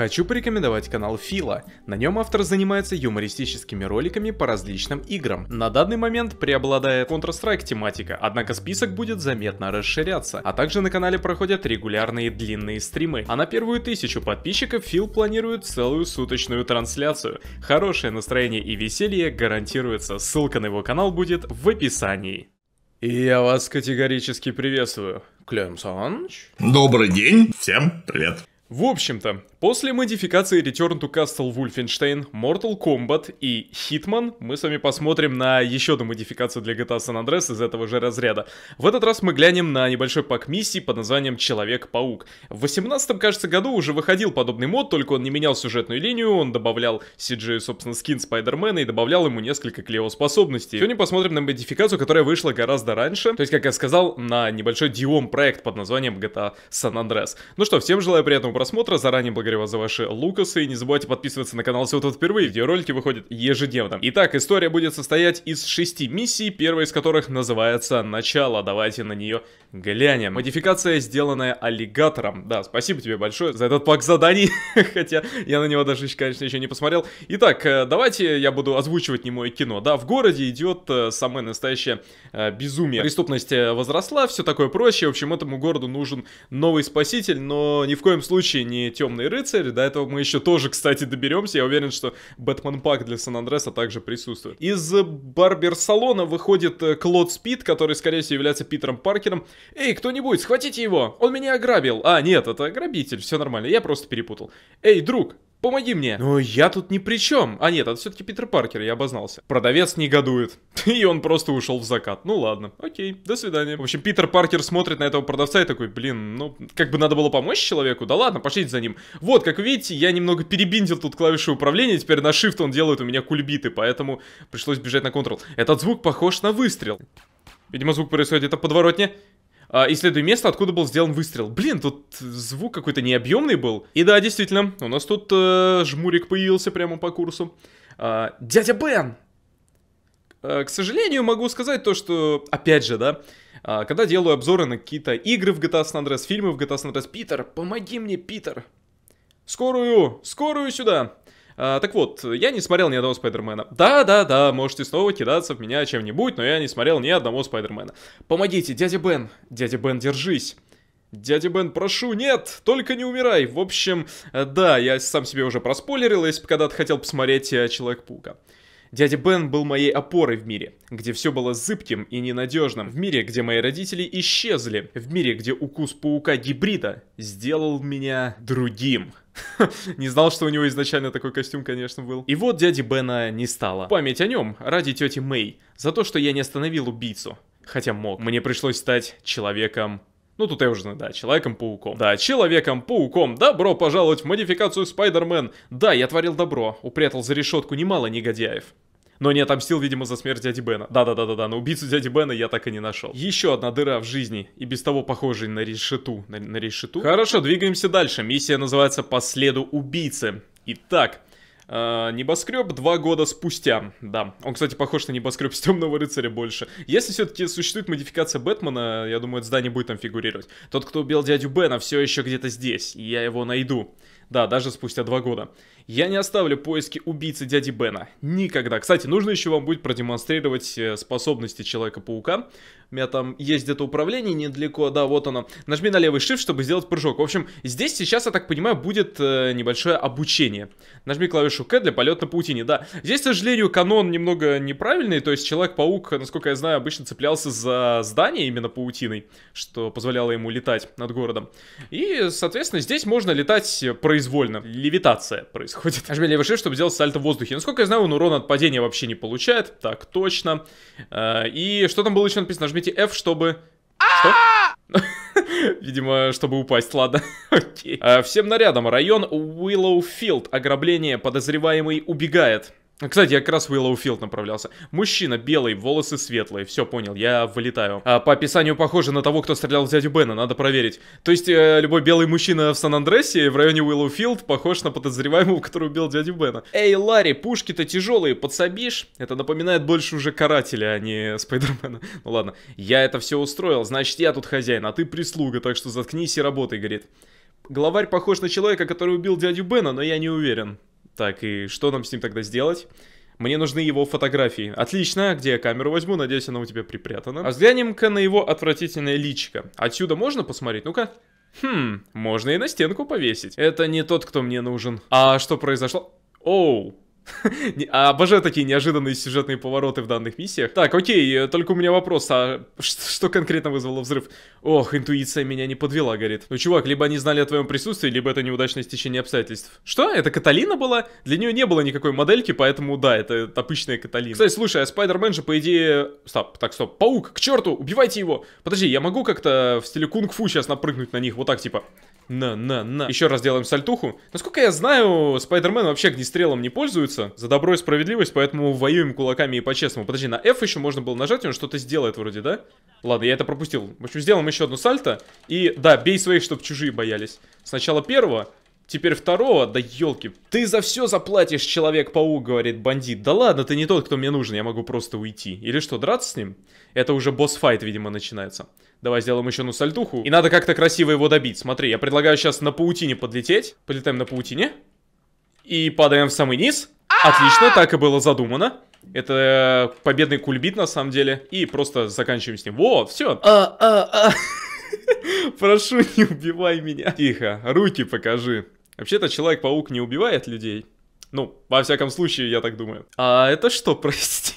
Хочу порекомендовать канал Фила. На нем автор занимается юмористическими роликами по различным играм. На данный момент преобладает Counter-Strike тематика, однако список будет заметно расширяться. А также на канале проходят регулярные длинные стримы. А на первую тысячу подписчиков Фил планирует целую суточную трансляцию. Хорошее настроение и веселье гарантируется. Ссылка на его канал будет в описании. И я вас категорически приветствую. Клем Саныч. Добрый день. Всем привет. В общем-то, после модификации Return to Castle Wolfenstein, Mortal Kombat и Hitman мы с вами посмотрим на еще одну модификацию для GTA San Andreas из этого же разряда. В этот раз мы глянем на небольшой пак миссий под названием Человек-паук. В 18 кажется, году уже выходил подобный мод, только он не менял сюжетную линию, он добавлял CG, собственно, скин Спайдермена и добавлял ему несколько клево способностей. Сегодня посмотрим на модификацию, которая вышла гораздо раньше, то есть, как я сказал, на небольшой Диом проект под названием GTA San Andreas. Ну что, всем желаю приятного просмотра. Заранее благодарю вас за ваши лукасы. И не забывайте подписываться на канал, если вы тут впервые. Видеоролики выходят ежедневно. Итак, история будет состоять из шести миссий, первая из которых называется «Начало». Давайте на нее глянем. Модификация, сделанная аллигатором. Да, спасибо тебе большое за этот пак заданий. Хотя я на него даже, конечно, еще не посмотрел. Итак, э, давайте я буду озвучивать не мое кино. Да, в городе идет э, самое настоящее э, безумие. Преступность возросла, все такое проще В общем, этому городу нужен новый спаситель, но ни в коем случае случае не Темный рыцарь. До этого мы еще тоже, кстати, доберемся. Я уверен, что Бэтмен Пак для Сан-Андреса также присутствует. Из барбер-салона выходит э, Клод Спид, который, скорее всего, является Питером Паркером. Эй, кто-нибудь, схватите его! Он меня ограбил! А, нет, это ограбитель, все нормально, я просто перепутал. Эй, друг, Помоги мне. Но я тут ни при чем. А нет, это все-таки Питер Паркер, я обознался. Продавец негодует. И он просто ушел в закат. Ну ладно, окей, до свидания. В общем, Питер Паркер смотрит на этого продавца и такой, блин, ну, как бы надо было помочь человеку. Да ладно, пошлите за ним. Вот, как вы видите, я немного перебиндил тут клавиши управления. Теперь на Shift он делает у меня кульбиты, поэтому пришлось бежать на Ctrl. Этот звук похож на выстрел. Видимо, звук происходит где-то подворотне. А, исследуй место, откуда был сделан выстрел. Блин, тут звук какой-то необъемный был. И да, действительно, у нас тут э, жмурик появился прямо по курсу. Э, дядя Бен! Э, к сожалению, могу сказать то, что, опять же, да, э, когда делаю обзоры на какие-то игры в GTA San Andreas, фильмы в GTA San Andreas, Питер, помоги мне, Питер! Скорую! Скорую сюда! А, так вот, я не смотрел ни одного Спайдермена. Да-да-да, можете снова кидаться в меня чем-нибудь, но я не смотрел ни одного Спайдермена. Помогите, дядя Бен! Дядя Бен, держись! Дядя Бен, прошу, нет, только не умирай. В общем, э, да, я сам себе уже проспойлерил, если бы когда-то хотел посмотреть э, Человек-паука. Дядя Бен был моей опорой в мире, где все было зыбким и ненадежным, в мире, где мои родители исчезли, в мире, где укус паука-гибрида сделал меня другим. Не знал, что у него изначально такой костюм, конечно, был. И вот дяди Бена не стало. Память о нем ради тети Мэй. За то, что я не остановил убийцу. Хотя мог. Мне пришлось стать человеком ну, тут я уже, да, Человеком-пауком. Да, Человеком-пауком. Добро пожаловать в модификацию Спайдермен. Да, я творил добро. Упрятал за решетку немало негодяев но не отомстил, видимо, за смерть дяди Бена. Да-да-да-да-да, но убийцу дяди Бена я так и не нашел. Еще одна дыра в жизни, и без того похожей на решету. На, на решету? Хорошо, двигаемся дальше. Миссия называется «По следу убийцы». Итак, Uh, небоскреб два года спустя. Да. Он, кстати, похож на небоскреб с темного рыцаря больше. Если все-таки существует модификация Бэтмена, я думаю, это здание будет там фигурировать. Тот, кто убил дядю Бена, все еще где-то здесь. И я его найду. Да, даже спустя два года. Я не оставлю поиски убийцы дяди Бена. Никогда. Кстати, нужно еще вам будет продемонстрировать э, способности Человека-паука. У меня там есть где-то управление недалеко. Да, вот оно. Нажми на левый shift, чтобы сделать прыжок. В общем, здесь сейчас, я так понимаю, будет э, небольшое обучение. Нажми клавишу К для полета на паутине. Да, здесь, к сожалению, канон немного неправильный. То есть Человек-паук, насколько я знаю, обычно цеплялся за здание именно паутиной, что позволяло ему летать над городом. И, соответственно, здесь можно летать произвольно э, произвольно. Левитация происходит. Нажми левый shift, чтобы сделать сальто в воздухе. Насколько я знаю, он урон от падения вообще не получает. Так, точно. Э, и что там было еще написано? Нажмите F, чтобы... Что? Видимо, чтобы упасть, ладно. Окей. Э, всем нарядом. Район Уиллоуфилд. Ограбление. Подозреваемый убегает. Кстати, я как раз в Уиллоуфилд направлялся. Мужчина белый, волосы светлые. Все, понял, я вылетаю. А, по описанию похоже на того, кто стрелял в дядю Бена, надо проверить. То есть, э, любой белый мужчина в Сан-Андресе в районе Уиллоуфилд похож на подозреваемого, который убил дядю Бена. Эй, Ларри, пушки-то тяжелые, подсобишь? Это напоминает больше уже карателя, а не Спайдермена. Ну ладно, я это все устроил, значит, я тут хозяин, а ты прислуга, так что заткнись и работай, говорит. Главарь похож на человека, который убил дядю Бена, но я не уверен. Так, и что нам с ним тогда сделать? Мне нужны его фотографии. Отлично, где я камеру возьму? Надеюсь, она у тебя припрятана. А взглянем-ка на его отвратительное личико. Отсюда можно посмотреть? Ну-ка. Хм, можно и на стенку повесить. Это не тот, кто мне нужен. А что произошло? Оу, А обожаю такие неожиданные сюжетные повороты в данных миссиях. Так, окей, э, только у меня вопрос, а что конкретно вызвало взрыв? Ох, интуиция меня не подвела, говорит. Ну, чувак, либо они знали о твоем присутствии, либо это неудачное стечение обстоятельств. Что? Это Каталина была? Для нее не было никакой модельки, поэтому да, это обычная Каталина. Кстати, слушай, а Спайдермен же, по идее... Стоп, так, стоп, паук, к черту, убивайте его! Подожди, я могу как-то в стиле кунг-фу сейчас напрыгнуть на них, вот так типа на, на, на. Еще раз делаем сальтуху. Насколько я знаю, Спайдермен вообще огнестрелом не пользуется. За добро и справедливость, поэтому воюем кулаками и по-честному. Подожди, на F еще можно было нажать, он что-то сделает вроде, да? Ладно, я это пропустил. В общем, сделаем еще одну сальто. И, да, бей своих, чтобы чужие боялись. Сначала первого, теперь второго, да елки. Ты за все заплатишь, Человек-паук, говорит бандит. Да ладно, ты не тот, кто мне нужен, я могу просто уйти. Или что, драться с ним? Это уже босс-файт, видимо, начинается. Давай сделаем еще одну сальтуху. И надо как-то красиво его добить. Смотри, я предлагаю сейчас на паутине подлететь. Подлетаем на паутине. И падаем в самый низ. Отлично, так и было задумано. Это э, победный кульбит, на самом деле. И просто заканчиваем с ним. Вот, все. Прошу, не убивай меня. Тихо, руки покажи. Вообще-то Человек-паук не убивает людей. Ну, во всяком случае, я так думаю. А это что, прости?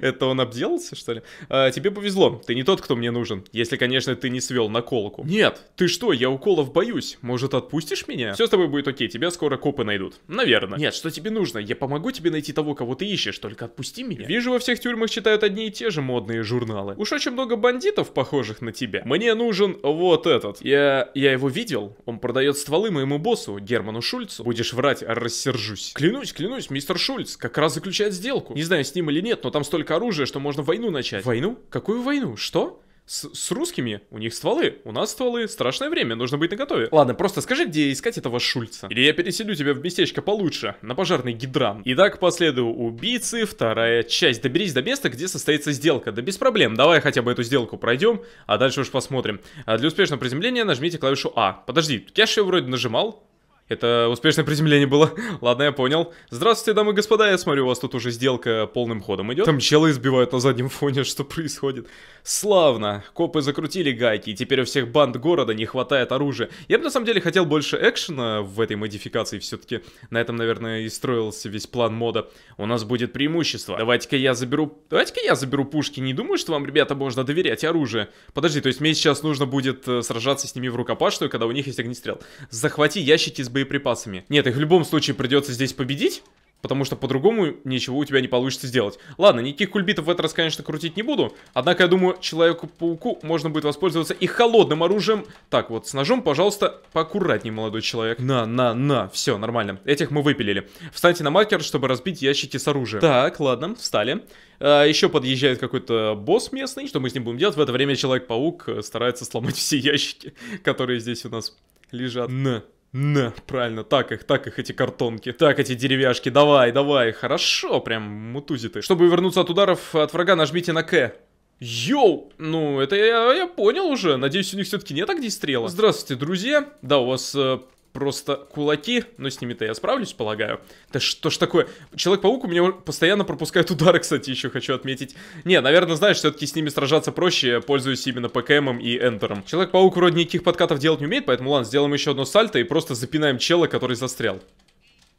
Это он обделался, что ли? А, тебе повезло, ты не тот, кто мне нужен. Если, конечно, ты не свел наколку. Нет, ты что, я уколов боюсь. Может, отпустишь меня? Все с тобой будет окей, тебя скоро копы найдут. Наверное. Нет, что тебе нужно? Я помогу тебе найти того, кого ты ищешь, только отпусти меня. Вижу, во всех тюрьмах читают одни и те же модные журналы. Уж очень много бандитов, похожих на тебя. Мне нужен вот этот. Я... я его видел. Он продает стволы моему боссу, Герману Шульцу. Будешь врать, рассержусь. Клянусь, клянусь, мистер Шульц как раз заключает сделку. Не знаю, с ним или нет, но там там столько оружия, что можно войну начать. Войну? Какую войну? Что? С, с русскими? У них стволы, у нас стволы. Страшное время, нужно быть наготове. Ладно, просто скажи, где искать этого Шульца. Или я переселю тебя в местечко получше, на пожарный гидран. Итак, последу убийцы, вторая часть. Доберись до места, где состоится сделка. Да без проблем, давай хотя бы эту сделку пройдем, а дальше уж посмотрим. А для успешного приземления нажмите клавишу А. Подожди, я же ее вроде нажимал. Это успешное приземление было. Ладно, я понял. Здравствуйте, дамы и господа. Я смотрю, у вас тут уже сделка полным ходом идет. Там челы избивают на заднем фоне, что происходит. Славно. Копы закрутили гайки, и теперь у всех банд города не хватает оружия. Я бы на самом деле хотел больше экшена в этой модификации. Все-таки на этом, наверное, и строился весь план мода. У нас будет преимущество. Давайте-ка я заберу... Давайте-ка я заберу пушки. Не думаю, что вам, ребята, можно доверять оружие. Подожди, то есть мне сейчас нужно будет э, сражаться с ними в рукопашную, когда у них есть огнестрел. Захвати ящики с боеприпасами. Нет, их в любом случае придется здесь победить. Потому что по-другому ничего у тебя не получится сделать. Ладно, никаких кульбитов в этот раз, конечно, крутить не буду. Однако, я думаю, Человеку-пауку можно будет воспользоваться и холодным оружием. Так, вот, с ножом, пожалуйста, поаккуратнее, молодой человек. На, на, на. Все, нормально. Этих мы выпилили. Встаньте на маркер, чтобы разбить ящики с оружием. Так, ладно, встали. А, еще подъезжает какой-то босс местный. Что мы с ним будем делать? В это время Человек-паук э, старается сломать все ящики, которые здесь у нас лежат. На. На, правильно, так их, так их эти картонки, так эти деревяшки, давай, давай, хорошо, прям мутузи ты. Чтобы вернуться от ударов от врага, нажмите на К. Йоу! Ну, это я, я понял уже. Надеюсь, у них все-таки не так 10 Здравствуйте, друзья. Да, у вас э, просто кулаки, но ну, с ними-то я справлюсь, полагаю. Да что ж такое? Человек-паук у меня постоянно пропускает удары, кстати, еще хочу отметить. Не, наверное, знаешь, все-таки с ними сражаться проще, я пользуюсь именно ПКМом и Энтером. Человек-паук вроде никаких подкатов делать не умеет, поэтому ладно, сделаем еще одно сальто и просто запинаем чела, который застрял.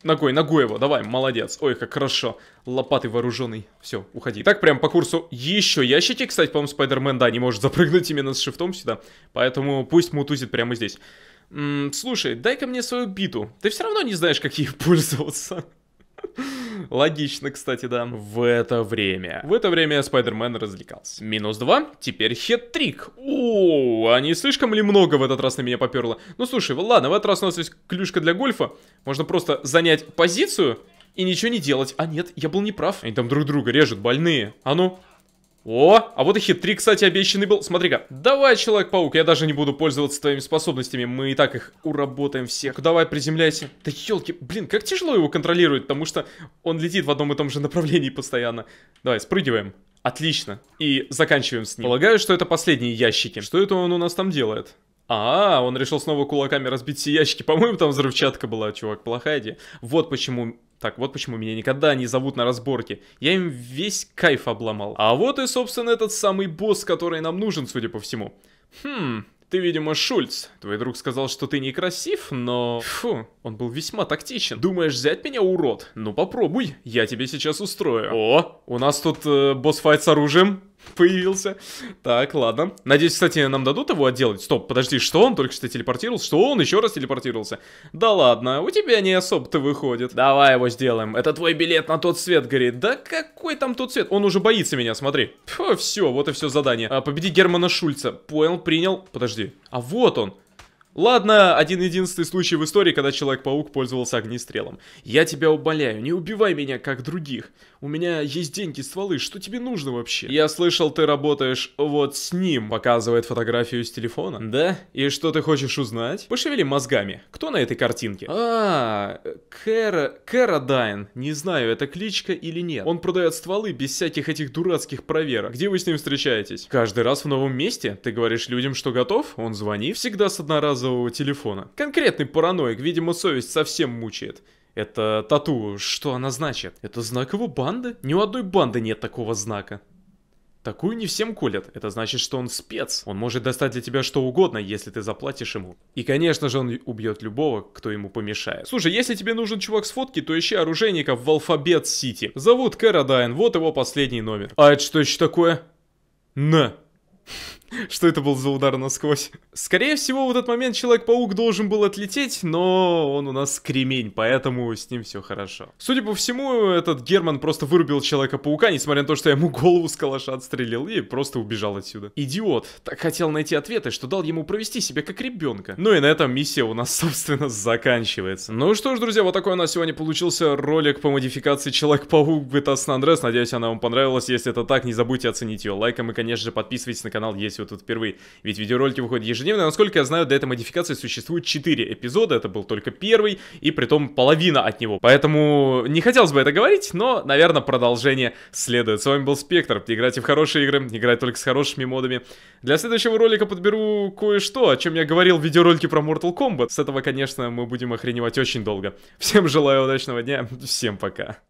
Ногой, ногой его, давай, молодец. Ой, как хорошо. Лопатой вооруженный. Все, уходи. Так, прям по курсу еще ящики. Кстати, по-моему, Спайдермен, да, не может запрыгнуть именно с шифтом сюда. Поэтому пусть мутузит прямо здесь. М -м, слушай, дай-ка мне свою биту. Ты все равно не знаешь, как ей пользоваться. Логично, кстати, да. В это время. В это время Спайдермен развлекался. Минус два. Теперь хет-трик. О, а не слишком ли много в этот раз на меня поперло? Ну, слушай, ладно, в этот раз у нас есть клюшка для гольфа. Можно просто занять позицию и ничего не делать. А нет, я был неправ. Они там друг друга режут, больные. А ну, о, а вот и хитрик, кстати, обещанный был. Смотри-ка. Давай, Человек-паук, я даже не буду пользоваться твоими способностями. Мы и так их уработаем всех. Давай, приземляйся. Да елки, блин, как тяжело его контролировать, потому что он летит в одном и том же направлении постоянно. Давай, спрыгиваем. Отлично. И заканчиваем с ним. Полагаю, что это последние ящики. Что это он у нас там делает? А, он решил снова кулаками разбить все ящики. По-моему, там взрывчатка была, чувак, плохая идея. Вот почему так, вот почему меня никогда не зовут на разборки. Я им весь кайф обломал. А вот и, собственно, этот самый босс, который нам нужен, судя по всему. Хм, ты, видимо, Шульц. Твой друг сказал, что ты некрасив, но... Фу, он был весьма тактичен. Думаешь, взять меня, урод? Ну попробуй, я тебе сейчас устрою. О, у нас тут э, босс-файт с оружием появился. Так, ладно. Надеюсь, кстати, нам дадут его отделать. Стоп, подожди, что он только что телепортировался? Что он еще раз телепортировался? Да ладно, у тебя не особо-то выходит. Давай его сделаем. Это твой билет на тот свет, говорит. Да какой там тот свет? Он уже боится меня, смотри. Фу, все, вот и все задание. А, победи Германа Шульца. Понял, принял. Подожди. А вот он. Ладно, один-единственный случай в истории, когда Человек-паук пользовался огнестрелом. Я тебя умоляю, не убивай меня, как других. У меня есть деньги, стволы, что тебе нужно вообще? Я слышал, ты работаешь вот с ним, показывает фотографию с телефона. Да? И что ты хочешь узнать? Пошевели мозгами. Кто на этой картинке? А, Кэра... Кэрадайн. Не знаю, это кличка или нет. Он продает стволы без всяких этих дурацких проверок. Где вы с ним встречаетесь? Каждый раз в новом месте? Ты говоришь людям, что готов? Он звонит? Всегда с одноразовым базового телефона. Конкретный параноик, видимо, совесть совсем мучает. Это тату, что она значит? Это знак его банды? Ни у одной банды нет такого знака. Такую не всем колят, это значит, что он спец. Он может достать для тебя что угодно, если ты заплатишь ему. И, конечно же, он убьет любого, кто ему помешает. Слушай, если тебе нужен чувак с фотки, то ищи оружейников в Алфабет Сити. Зовут Карадайн, вот его последний номер. А это что еще такое? На. Что это был за удар насквозь? Скорее всего, в этот момент Человек-паук должен был отлететь, но он у нас кремень, поэтому с ним все хорошо. Судя по всему, этот Герман просто вырубил Человека-паука, несмотря на то, что я ему голову с калаша отстрелил и просто убежал отсюда. Идиот. Так хотел найти ответы, что дал ему провести себя как ребенка. Ну и на этом миссия у нас, собственно, заканчивается. Ну что ж, друзья, вот такой у нас сегодня получился ролик по модификации Человек-паук в GTA San Надеюсь, она вам понравилась. Если это так, не забудьте оценить ее лайком и, конечно же, подписывайтесь на канал, если что тут впервые. Ведь видеоролики выходят ежедневно. Насколько я знаю, до этой модификации существует 4 эпизода. Это был только первый, и притом половина от него. Поэтому не хотелось бы это говорить, но, наверное, продолжение следует. С вами был Спектр. Играйте в хорошие игры, играйте только с хорошими модами. Для следующего ролика подберу кое-что, о чем я говорил в видеоролике про Mortal Kombat. С этого, конечно, мы будем охреневать очень долго. Всем желаю удачного дня, всем пока.